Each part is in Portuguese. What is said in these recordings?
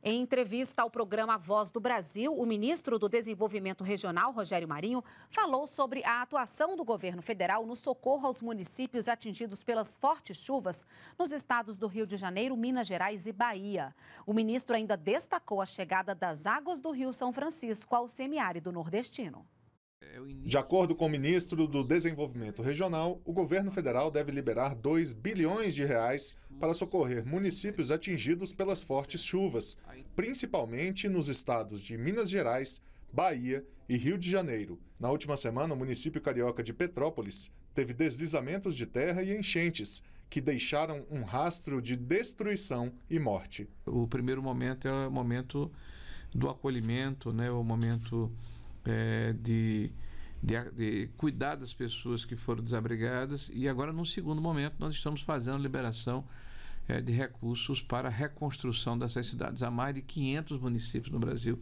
Em entrevista ao programa Voz do Brasil, o ministro do Desenvolvimento Regional, Rogério Marinho, falou sobre a atuação do governo federal no socorro aos municípios atingidos pelas fortes chuvas nos estados do Rio de Janeiro, Minas Gerais e Bahia. O ministro ainda destacou a chegada das águas do Rio São Francisco ao semiárido nordestino. É de acordo com o ministro do Desenvolvimento Regional, o governo federal deve liberar 2 bilhões de reais para socorrer municípios atingidos pelas fortes chuvas, principalmente nos estados de Minas Gerais, Bahia e Rio de Janeiro. Na última semana, o município carioca de Petrópolis teve deslizamentos de terra e enchentes, que deixaram um rastro de destruição e morte. O primeiro momento é o momento do acolhimento, né? o momento é, de, de, de, cuidar das pessoas que foram desabrigadas e agora, num segundo momento, nós estamos fazendo liberação é, de recursos para a reconstrução dessas cidades. Há mais de 500 municípios no Brasil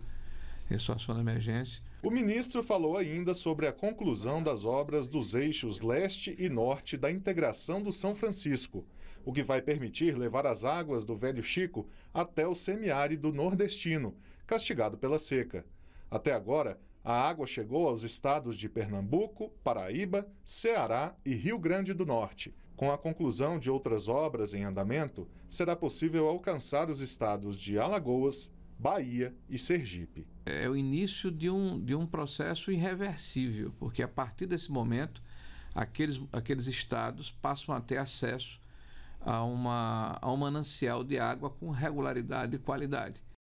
em situação de emergência. O ministro falou ainda sobre a conclusão das obras dos eixos leste e norte da integração do São Francisco, o que vai permitir levar as águas do Velho Chico até o semiárido nordestino, castigado pela seca. Até agora, a água chegou aos estados de Pernambuco, Paraíba, Ceará e Rio Grande do Norte. Com a conclusão de outras obras em andamento, será possível alcançar os estados de Alagoas, Bahia e Sergipe. É o início de um, de um processo irreversível, porque a partir desse momento, aqueles, aqueles estados passam a ter acesso a, uma, a um manancial de água com regularidade e qualidade.